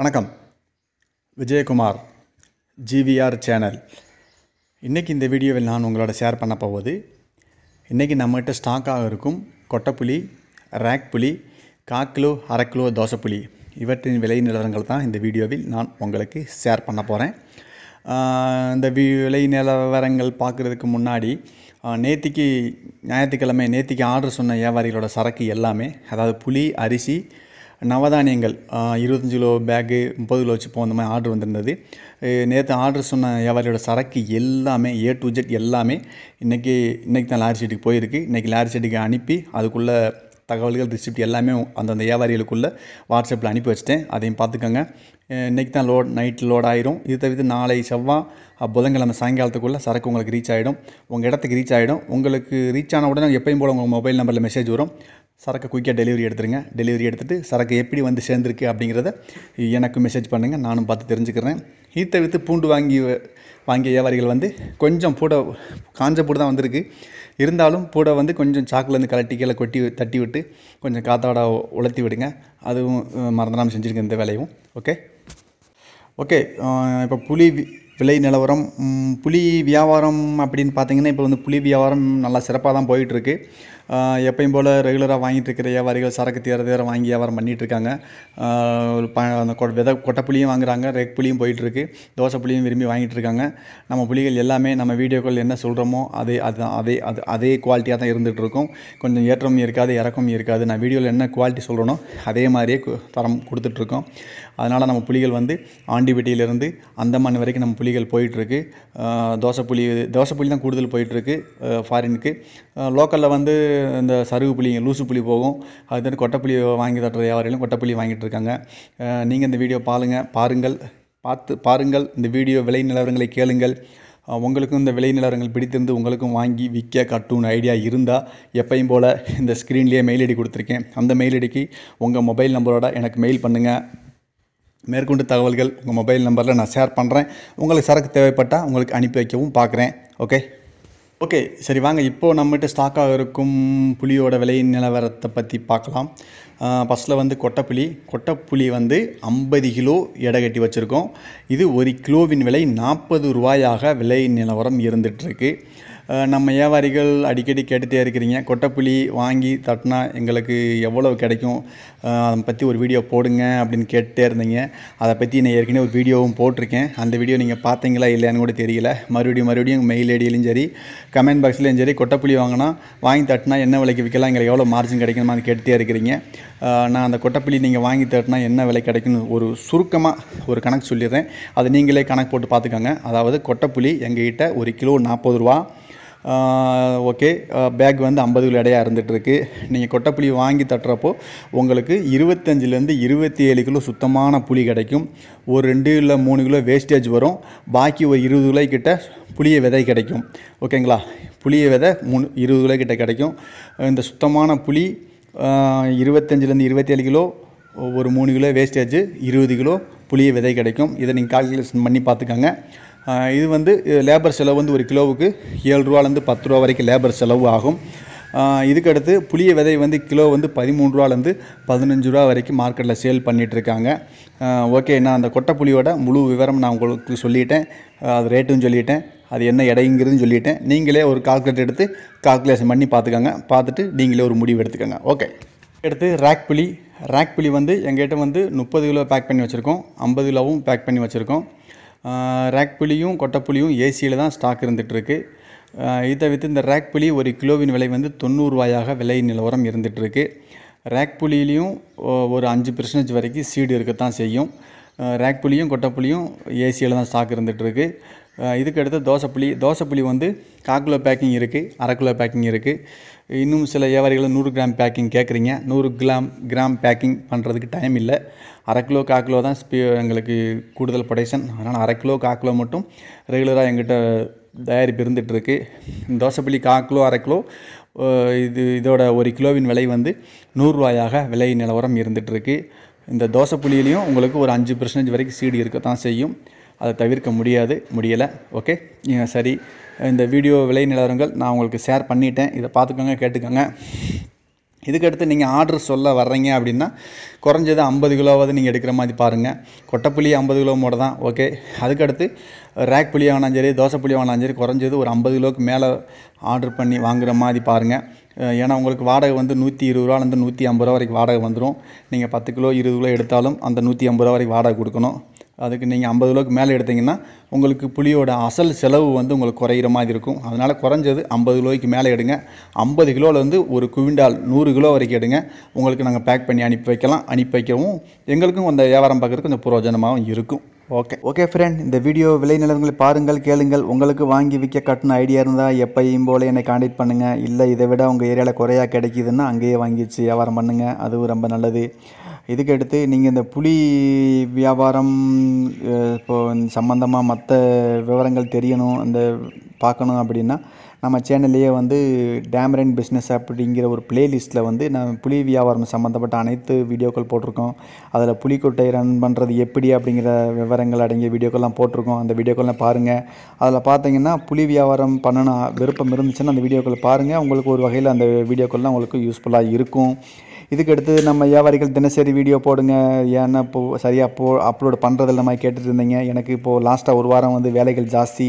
வணக்கம் Vijayakumar GVR channel இன்றைக்கி இந்த வீடியோவில் நான் உங்களோட ஷேர் பண்ண போவது இன்றைக்கி நம்மகிட்ட ஸ்டாக்காக இருக்கும் கொட்டைப்புளி ரேக் புளி காக்கிலோ அரை கிலோ தோசைப்புளி இவற்றின் விலை நிலவரங்கள் தான் இந்த வீடியோவில் நான் உங்களுக்கு ஷேர் பண்ண போகிறேன் இந்த விலை நிலவரங்கள் பார்க்குறதுக்கு முன்னாடி நேற்றுக்கு ஞாயிற்றுக்கிழமை நேற்றுக்கு ஆர்டர் சொன்ன வியாபாரிகளோட சரக்கு எல்லாமே அதாவது புளி அரிசி நவதானியங்கள் இருபத்தஞ்சு கிலோ பேக்கு முப்பது கிலோ வச்சு போன மாதிரி ஆர்டர் வந்திருந்தது நேற்று ஆர்டர் சொன்ன வியாபாரியோட சரக்கு எல்லாமே ஏ டு ஜெட் எல்லாமே இன்றைக்கி இன்றைக்கி தான் லாரி செட்டுக்கு போயிருக்கு இன்றைக்கி லாரி செட்டுக்கு அனுப்பி அதுக்குள்ளே தகவல்கள் ரிசிப்ட் எல்லாமே அந்தந்த வியாபாரிகளுக்குள்ளே வாட்ஸ்அப்பில் அனுப்பி வச்சிட்டேன் அதையும் பார்த்துக்கோங்க இன்றைக்கி தான் லோட் நைட் லோட் ஆயிரும் இது தவிர்த்து நாளை செவ்வாய் புதன்கிழமை சாயங்காலத்துக்குள்ளே சரக்கு உங்களுக்கு ரீச் ஆகிடும் உங்கள் இடத்துக்கு ரீச் ஆகிடும் உங்களுக்கு ரீச் ஆன உடனே எப்பயும் போல் உங்கள் மொபைல் நம்பரில் மெசேஜ் வரும் சரக்கு குயிக்காக டெலிவரி எடுத்துருங்க டெலிவரி எடுத்துகிட்டு சரக்கு எப்படி வந்து சேர்ந்துருக்கு அப்படிங்கிறத எனக்கு மெசேஜ் பண்ணுங்கள் நானும் பார்த்து தெரிஞ்சுக்கிறேன் ஈத்தை விற்று பூண்டு வாங்கி வாங்கிய வியாபாரிகள் வந்து கொஞ்சம் பூட காஞ்ச பூடு தான் வந்திருக்கு இருந்தாலும் பூடை வந்து கொஞ்சம் சாக்குலேருந்து கலட்டி கீழே கொட்டி தட்டி விட்டு கொஞ்சம் காத்தாட உலர்த்தி விடுங்க அதுவும் மறந்துடாமல் செஞ்சுருங்க இந்த வேலையும் ஓகே ஓகே இப்போ புளி விலை நிலவரம் புளி வியாபாரம் அப்படின்னு பார்த்தீங்கன்னா இப்போ வந்து புளி வியாபாரம் நல்லா சிறப்பாக தான் போயிட்டுருக்கு எப்பயும் போல் ரெகுலராக வாங்கிட்டு இருக்கிற வியாபாரிகள் சரக்கு தீர தீர வாங்கி வியாபாரம் பண்ணிகிட்ருக்காங்க ப அந்த கொ விதை கொட்டைப்புளியும் வாங்குறாங்க ரெக் புளியும் போயிட்டுருக்கு தோசை புளியும் விரும்பி வாங்கிட்டு இருக்காங்க நம்ம புளிகள் எல்லாமே நம்ம வீடியோக்கள் என்ன சொல்கிறோமோ அதே அது அதே அது அதே குவாலிட்டியாக தான் இருந்துகிட்ருக்கும் கொஞ்சம் ஏற்றமும் இருக்காது இறக்கமும் இருக்காது நான் வீடியோவில் என்ன குவாலிட்டி சொல்கிறனோ அதே மாதிரியே தரம் கொடுத்துட்ருக்கோம் அதனால் நம்ம புலிகள் வந்து ஆண்டிபட்டியிலேருந்து அந்தமான் வரைக்கும் நம்ம புலிகள் போயிட்டுருக்கு தோசை புளி தோசை புளி தான் கூடுதல் போயிட்டுருக்கு ஃபாரினுக்கு லோக்கலில் வந்து இந்த சருகு புளிங்க லூசு புளி போகும் அது மாதிரி கொட்டைப்புளி வாங்கி தட்டுற வியாபாரிகளும் கொட்டைப்புளி வாங்கிட்டு இருக்காங்க நீங்கள் இந்த வீடியோ பாருங்கள் பாருங்கள் பார்த்து பாருங்கள் இந்த வீடியோ விலை நிலவரங்களை கேளுங்கள் உங்களுக்கும் இந்த விலை நிலவரங்கள் பிடித்திருந்து உங்களுக்கும் வாங்கி விற்க கட்டுன்னு ஐடியா இருந்தால் எப்பையும் போல் இந்த ஸ்க்ரீன்லேயே மெயில் ஐடி கொடுத்துருக்கேன் அந்த மெயில் ஐடிக்கு உங்கள் மொபைல் நம்பரோட எனக்கு மெயில் பண்ணுங்கள் மேற்கொண்டு தகவல்கள் உங்கள் மொபைல் நம்பரில் நான் ஷேர் பண்ணுறேன் உங்களுக்கு சரக்கு தேவைப்பட்டால் உங்களுக்கு அனுப்பி வைக்கவும் பார்க்குறேன் ஓகே ஓகே சரி வாங்க இப்போது நம்மகிட்ட ஸ்டாக்காக இருக்கும் புளியோட விலை நிலவரத்தை பற்றி பார்க்கலாம் ஃபஸ்ட்டில் வந்து கொட்டைப்புளி கொட்டைப்புளி வந்து ஐம்பது கிலோ எடை கட்டி வச்சுருக்கோம் இது ஒரு கிலோவின் விலை நாற்பது ரூபாயாக விலை நிலவரம் இருந்துகிட்ருக்கு நம்ம வியாபாரிகள் அடிக்கடி கேட்டுகிட்டே இருக்கிறீங்க கொட்டைப்புளி வாங்கி தட்டினா எங்களுக்கு எவ்வளோ கிடைக்கும் அதை பற்றி ஒரு வீடியோ போடுங்க அப்படின்னு கேட்டுகிட்டே இருந்தீங்க அதை பற்றி நான் ஏற்கனவே ஒரு வீடியோவும் போட்டிருக்கேன் அந்த வீடியோ நீங்கள் பார்த்தீங்களா இல்லையான்னு கூட தெரியல மறுபடியும் மறுபடியும் மெயில் ஐடியிலையும் சரி கமெண்ட் பாக்ஸ்லேயும் சரி கொட்டைப்புளி வாங்கினா வாங்கி தட்டினா என்ன விலைக்கு விற்கலாம் எங்களுக்கு எவ்வளோ மார்ஜின் கிடைக்கணுமான்னு கேட்டுகிட்டே இருக்கிறீங்க நான் அந்த கொட்டைப்புளி நீங்கள் வாங்கி தட்டினா என்ன விலை கிடைக்குன்னு ஒரு சுருக்கமாக ஒரு கணக்கு சொல்லிடுறேன் அதை நீங்களே கணக்கு போட்டு பார்த்துக்கோங்க அதாவது கொட்டைப்புளி எங்ககிட்ட ஒரு கிலோ நாற்பது ரூபா ஓகே பேக் வந்து ஐம்பது கிலோ எடையாக இருந்துகிட்ருக்கு நீங்கள் கொட்டைப்புளி வாங்கி தட்டுறப்போ உங்களுக்கு இருபத்தஞ்சிலேருந்து இருபத்தி ஏழு கிலோ சுத்தமான புளி கிடைக்கும் ஒரு ரெண்டு இல்லை மூணு கிலோ வேஸ்டேஜ் வரும் பாக்கி ஒரு இருபது கிலோ கிட்ட புளிய விதை கிடைக்கும் ஓகேங்களா புளிய விதை மூணு இருபது கிலோ கிட்ட கிடைக்கும் இந்த சுத்தமான புளி இருபத்தஞ்சிலேருந்து இருபத்தேழு கிலோ ஒரு மூணு கிலோ வேஸ்டேஜ் இருபது கிலோ புளிய விதை கிடைக்கும் இதை நீங்கள் கால்குலேஷன் பண்ணி பார்த்துக்கோங்க இது வந்து லேபர் செலவு வந்து ஒரு கிலோவுக்கு ஏழு ரூபாலேருந்து பத்து ரூபா வரைக்கும் லேபர் செலவு ஆகும் இதுக்கடுத்து புளிய விதை வந்து கிலோ வந்து பதிமூணு ரூபாலேருந்து பதினஞ்சு ரூபா வரைக்கும் மார்க்கெட்டில் சேல் பண்ணிகிட்ருக்காங்க ஓகே நான் அந்த கொட்டை புளியோட முழு விவரம் நான் உங்களுக்கு சொல்லிட்டேன் அது ரேட்டும் சொல்லிட்டேன் அது என்ன இடைங்கிறதுன்னு சொல்லிட்டேன் நீங்களே ஒரு கால்குலேட் எடுத்து கால்குலேஷன் பண்ணி பார்த்துக்கோங்க பார்த்துட்டு நீங்களே ஒரு முடிவு எடுத்துக்கோங்க ஓகே எடுத்து ரேக் புளி ரேக் புளி வந்து எங்கள்கிட்ட வந்து முப்பது கிலோ பேக் பண்ணி வச்சுருக்கோம் ஐம்பது கிலோவும் பேக் பண்ணி வச்சுருக்கோம் ரேக் புளியும் கொட்டைப்புளியும் ஏசியில் தான் ஸ்டாக் இருந்துகிட்ருக்கு இதை வித்து இந்த ரேக் புளி ஒரு கிலோவின் விலை வந்து தொண்ணூறுவாயாக விலை நிலவரம் இருந்துகிட்ருக்கு ரேக் புளியிலையும் ஒரு அஞ்சு பெர்சன்டேஜ் வரைக்கும் சீடு இருக்கத்தான் செய்யும் ரேக் புளியும் கொட்டை ஏசியில் தான் ஸ்டாக் இருந்துகிட்ருக்கு இதுக்கு அடுத்து தோசை புளி தோசை புளி வந்து கால் கிலோ பேக்கிங் இருக்குது அரை கிலோ பேக்கிங் இருக்குது இன்னும் சில வியாபாரிகளை நூறு கிராம் பேக்கிங் கேட்குறீங்க நூறு கிராம் கிராம் பேக்கிங் பண்ணுறதுக்கு டைம் இல்லை அரை கிலோ கால் கிலோ தான் ஸ்பீ எங்களுக்கு கூடுதல் ப்ரொடக்ஷன் அதனால் அரை கிலோ கால் கிலோ மட்டும் ரெகுலராக எங்கிட்ட தயாரிப்பு இருந்துகிட்ருக்கு தோசை புளி கால் கிலோ அரை கிலோ இது இதோட ஒரு கிலோவின் விலை வந்து நூறுரூவாயாக விலை நிலவரம் இருந்துகிட்ருக்கு இந்த தோசை புளியிலையும் உங்களுக்கு ஒரு அஞ்சு பர்சன்டேஜ் வரைக்கும் சீடு இருக்க தான் செய்யும் அதை தவிர்க்க முடியாது முடியலை ஓகே சரி இந்த வீடியோ விலை நிலவரங்கள் நான் உங்களுக்கு ஷேர் பண்ணிட்டேன் இதை பார்த்துக்கோங்க கேட்டுக்கோங்க இதுக்கடுத்து நீங்கள் ஆர்டர் சொல்ல வர்றீங்க அப்படின்னா குறைஞ்சது ஐம்பது கிலோவாவது நீங்கள் எடுக்கிற மாதிரி பாருங்கள் கொட்டைப்புளி ஐம்பது கிலோ மூட தான் ஓகே அதுக்கடுத்து ரேக் புளி வாங்கினா சரி தோசை புளி வாங்கினா சரி குறைஞ்சது ஒரு ஐம்பது கிலோவுக்கு மேலே ஆர்டர் பண்ணி வாங்குகிற மாதிரி பாருங்கள் ஏன்னா உங்களுக்கு வாடகை வந்து நூற்றி இருபது ரூபாலேருந்து நூற்றி ஐம்பது ரூபா வரைக்கும் வாடகை வந்துடும் நீங்கள் பத்து கிலோ இருபது கிலோ எடுத்தாலும் அந்த நூற்றி ஐம்பது ரூபா வரைக்கும் வாடகை கொடுக்கணும் அதுக்கு நீங்கள் ஐம்பது கிலோவுக்கு மேலே எடுத்திங்கன்னா உங்களுக்கு புளியோட அசல் செலவு வந்து உங்களுக்கு குறையிற மாதிரி இருக்கும் அதனால் குறைஞ்சது ஐம்பது கிலோய்க்கு மேலே எடுங்க ஐம்பது கிலோவிலேருந்து ஒரு குவிண்டால் நூறு கிலோ வரைக்கும் எடுங்க உங்களுக்கு நாங்கள் பேக் பண்ணி அனுப்பி வைக்கலாம் அனுப்பி வைக்கவும் எங்களுக்கும் அந்த வியாபாரம் பார்க்குறதுக்கு கொஞ்சம் புரோஜனமாகவும் இருக்கும் ஓகே ஓகே ஃப்ரெண்ட் இந்த வீடியோ விலை பாருங்கள் கேளுங்கள் உங்களுக்கு வாங்கி விற்க கட்டின ஐடியா இருந்தால் எப்பையும் போல் என்னை காண்டாக்ட் பண்ணுங்கள் இல்லை இதை விட உங்கள் ஏரியாவில் குறையாக கிடைக்கிதுன்னா அங்கேயே வச்சு வியாபாரம் பண்ணுங்கள் அதுவும் ரொம்ப நல்லது இதுக்கடுத்து நீங்கள் இந்த புலி வியாபாரம் இப்போது சம்மந்தமாக மற்ற விவரங்கள் தெரியணும் அந்த பார்க்கணும் அப்படின்னா நம்ம சேனல்லையே வந்து டேமரன் பிஸ்னஸ் அப்படிங்கிற ஒரு பிளேலிஸ்ட்டில் வந்து நம்ம புலி வியாபாரம் சம்மந்தப்பட்ட அனைத்து வீடியோக்கள் போட்டிருக்கோம் அதில் புலிக்கொட்டை ரன் பண்ணுறது எப்படி அப்படிங்கிற விவரங்கள் அடங்கிய வீடியோக்கள்லாம் போட்டிருக்கோம் அந்த வீடியோக்கள்லாம் பாருங்கள் அதில் பார்த்தீங்கன்னா புலி வியாபாரம் பண்ணணும் விருப்பம் இருந்துச்சுன்னா அந்த வீடியோக்கள் பாருங்கள் உங்களுக்கு ஒரு வகையில் அந்த வீடியோக்கள்லாம் உங்களுக்கு யூஸ்ஃபுல்லாக இருக்கும் இதுக்கடுத்து நம்ம வியாபாரிகள் தினசரி வீடியோ போடுங்க ஏன்னா இப்போ சரியாக போ அப்லோட் பண்ணுறதில்ல மாதிரி கேட்டுட்டு இருந்தீங்க எனக்கு இப்போது லாஸ்ட்டாக ஒரு வாரம் வந்து வேலைகள் ஜாஸ்தி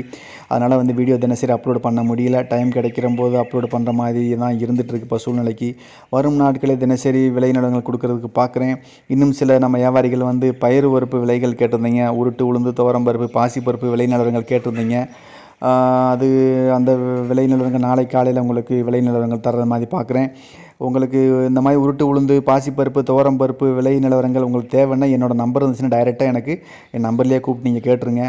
அதனால் வந்து வீடியோ தினசரி அப்லோட் பண்ண முடியல ஈஸியாக டைம் கிடைக்கிற போது அப்லோடு பண்ணுற மாதிரி தான் இருந்துகிட்ருக்கு இப்போ சூழ்நிலைக்கு வரும் நாட்களில் தினசரி விளைநிலங்கள் கொடுக்கறதுக்கு பார்க்குறேன் இன்னும் சில நம்ம வியாபாரிகள் வந்து பயிர் பருப்பு விலைகள் கேட்டிருந்தீங்க உருட்டு உளுந்து துவரம் பருப்பு பாசி பருப்பு விளைநிலவரங்கள் கேட்டிருந்தீங்க அது அந்த விலை நிலவரங்கள் நாளை காலையில் உங்களுக்கு விலை நிலவரங்கள் தர்ற மாதிரி பார்க்குறேன் உங்களுக்கு இந்த மாதிரி உருட்டு உளுந்து பாசிப்பருப்பு துவரம் பருப்பு விலை நிலவரங்கள் உங்களுக்கு தேவைன்னா என்னோடய நம்பர் இருந்துச்சுன்னா டைரெக்டாக எனக்கு என் நம்பர்லேயே கூப்பிட்டு நீங்கள் கேட்டுருங்க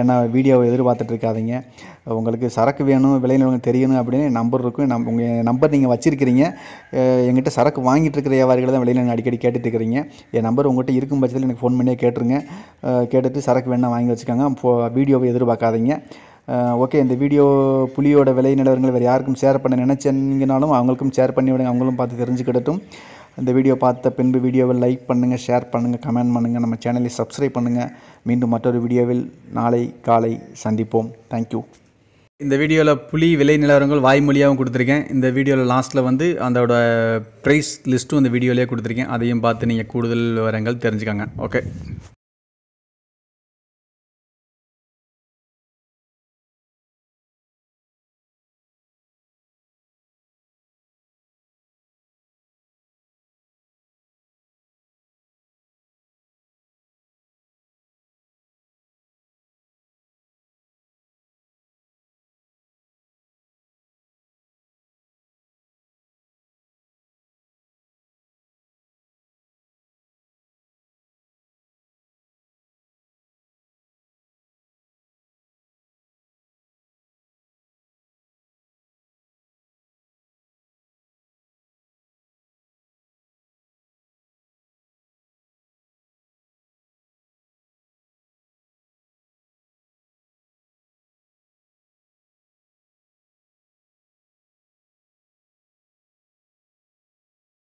ஏன்னா வீடியோவை எதிர்பார்த்துட்ருக்காதீங்க உங்களுக்கு சரக்கு வேணும் விளைநிலவங்க தெரியணும் அப்படின்னு நம்பர் இருக்கும் நம் உங்கள் நம்பர் நீங்கள் வச்சுருக்கிறீங்க எங்கிட்ட சரக்கு வாங்கிட்டு இருக்கிற வியாபாரிகள் தான் விளைநிலம் அடிக்கடி கேட்டுட்ருக்கிறீங்க என் நம்பர் உங்கள்கிட்ட இருக்கும் பட்சத்தில் எனக்கு ஃபோன் பண்ணியே கேட்டுருங்க கேட்டுட்டு சரக்கு வேணால் வாங்கி வச்சுக்கோங்க வீடியோவை எதிர்பார்க்காதீங்க ஓகே இந்த வீடியோ புலியோட விலை நிலவரங்கள் வேறு யாருக்கும் ஷேர் பண்ண நினச்சிங்கனாலும் அவங்களுக்கும் ஷேர் பண்ணி விடுங்க அவங்களும் பார்த்து தெரிஞ்சுக்கிடட்டும் இந்த வீடியோ பார்த்த பின்பு வீடியோவை லைக் பண்ணுங்கள் ஷேர் பண்ணுங்கள் கமெண்ட் பண்ணுங்கள் நம்ம சேனலை சப்ஸ்கிரைப் பண்ணுங்கள் மீண்டும் மற்றொரு வீடியோவில் நாளை காலை சந்திப்போம் தேங்க்யூ இந்த வீடியோவில் புலி விலை நிலவரங்கள் வாய்மொழியாகவும் கொடுத்துருக்கேன் இந்த வீடியோவில் லாஸ்ட்டில் வந்து அதோடய ப்ரைஸ் லிஸ்ட்டும் இந்த வீடியோலேயே கொடுத்துருக்கேன் அதையும் பார்த்து நீங்கள் கூடுதல் விவரங்கள் தெரிஞ்சுக்கோங்க ஓகே